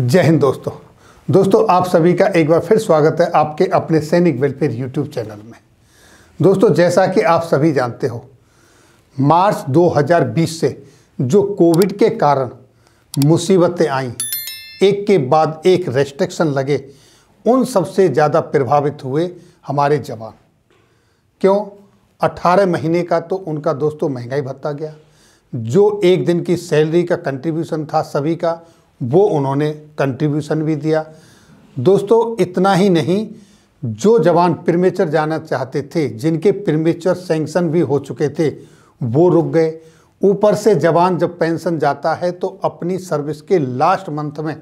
जय हिंद दोस्तों दोस्तों आप सभी का एक बार फिर स्वागत है आपके अपने सैनिक वेलफेयर यूट्यूब चैनल में दोस्तों जैसा कि आप सभी जानते हो मार्च 2020 से जो कोविड के कारण मुसीबतें आईं एक के बाद एक रेस्ट्रिक्शन लगे उन सबसे ज़्यादा प्रभावित हुए हमारे जवान क्यों 18 महीने का तो उनका दोस्तों महंगाई भत्ता गया जो एक दिन की सैलरी का कंट्रीब्यूशन था सभी का वो उन्होंने कंट्रीब्यूशन भी दिया दोस्तों इतना ही नहीं जो जवान प्रीमेचर जाना चाहते थे जिनके प्रीमेचर सेंक्शन भी हो चुके थे वो रुक गए ऊपर से जवान जब पेंशन जाता है तो अपनी सर्विस के लास्ट मंथ में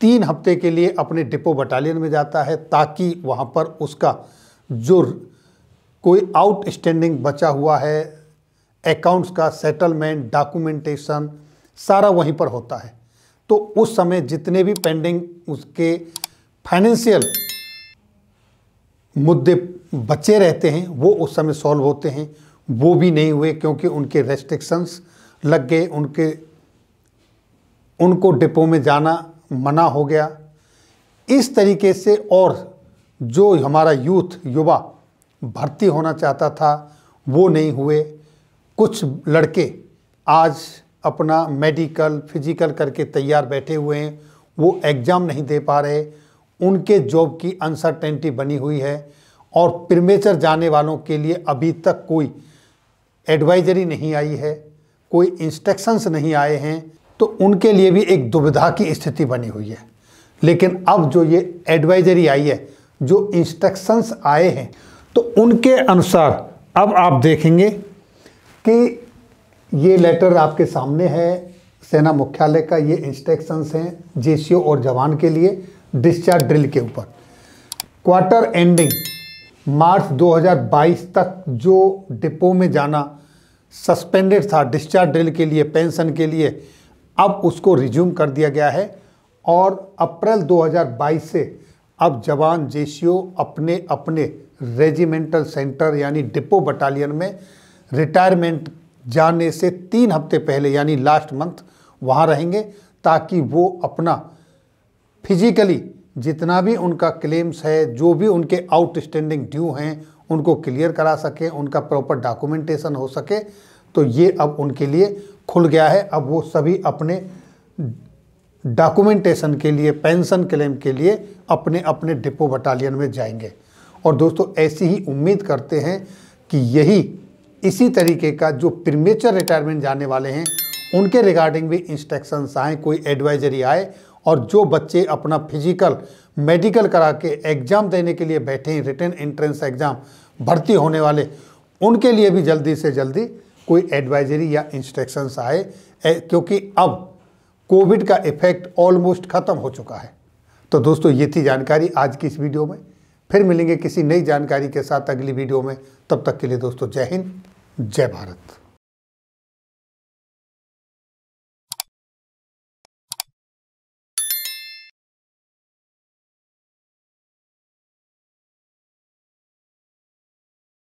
तीन हफ्ते के लिए अपने डिपो बटालियन में जाता है ताकि वहाँ पर उसका जो कोई आउटस्टैंडिंग बचा हुआ है अकाउंट्स का सेटलमेंट डॉक्यूमेंटेशन सारा वहीं पर होता है तो उस समय जितने भी पेंडिंग उसके फाइनेंशियल मुद्दे बचे रहते हैं वो उस समय सॉल्व होते हैं वो भी नहीं हुए क्योंकि उनके रेस्ट्रिक्शंस लग गए उनके उनको डिपो में जाना मना हो गया इस तरीके से और जो हमारा यूथ युवा भर्ती होना चाहता था वो नहीं हुए कुछ लड़के आज अपना मेडिकल फिजिकल करके तैयार बैठे हुए हैं वो एग्ज़ाम नहीं दे पा रहे उनके जॉब की अनसर्टेनिटी बनी हुई है और प्रीमेचर जाने वालों के लिए अभी तक कोई एडवाइजरी नहीं आई है कोई इंस्ट्रक्शंस नहीं आए हैं तो उनके लिए भी एक दुविधा की स्थिति बनी हुई है लेकिन अब जो ये एडवाइजरी आई है जो इंस्ट्रक्शंस आए हैं तो उनके अनुसार अब आप देखेंगे कि ये लेटर आपके सामने है सेना मुख्यालय का ये इंस्ट्रक्शंस हैं जे और जवान के लिए डिस्चार्ज ड्रिल के ऊपर क्वार्टर एंडिंग मार्च 2022 तक जो डिपो में जाना सस्पेंडेड था डिस्चार्ज ड्रिल के लिए पेंशन के लिए अब उसको रिज्यूम कर दिया गया है और अप्रैल 2022 से अब जवान जे अपने अपने रेजिमेंटल सेंटर यानी डिपो बटालियन में रिटायरमेंट जाने से तीन हफ्ते पहले यानी लास्ट मंथ वहाँ रहेंगे ताकि वो अपना फिजिकली जितना भी उनका क्लेम्स है जो भी उनके आउटस्टैंडिंग ड्यू हैं उनको क्लियर करा सकें उनका प्रॉपर डॉक्यूमेंटेशन हो सके तो ये अब उनके लिए खुल गया है अब वो सभी अपने डॉक्यूमेंटेशन के लिए पेंशन क्लेम के लिए अपने अपने डिपो बटालियन में जाएंगे और दोस्तों ऐसी ही उम्मीद करते हैं कि यही इसी तरीके का जो प्रीमेचर रिटायरमेंट जाने वाले हैं उनके रिगार्डिंग भी इंस्ट्रक्शंस आए कोई एडवाइजरी आए और जो बच्चे अपना फिजिकल मेडिकल करा के एग्ज़ाम देने के लिए बैठे हैं रिटर्न एंट्रेंस एग्ज़ाम भर्ती होने वाले उनके लिए भी जल्दी से जल्दी कोई एडवाइजरी या इंस्ट्रक्शंस आए क्योंकि अब कोविड का इफेक्ट ऑलमोस्ट ख़त्म हो चुका है तो दोस्तों ये थी जानकारी आज की इस वीडियो में फिर मिलेंगे किसी नई जानकारी के साथ अगली वीडियो में तब तक के लिए दोस्तों जय हिंद जय भारत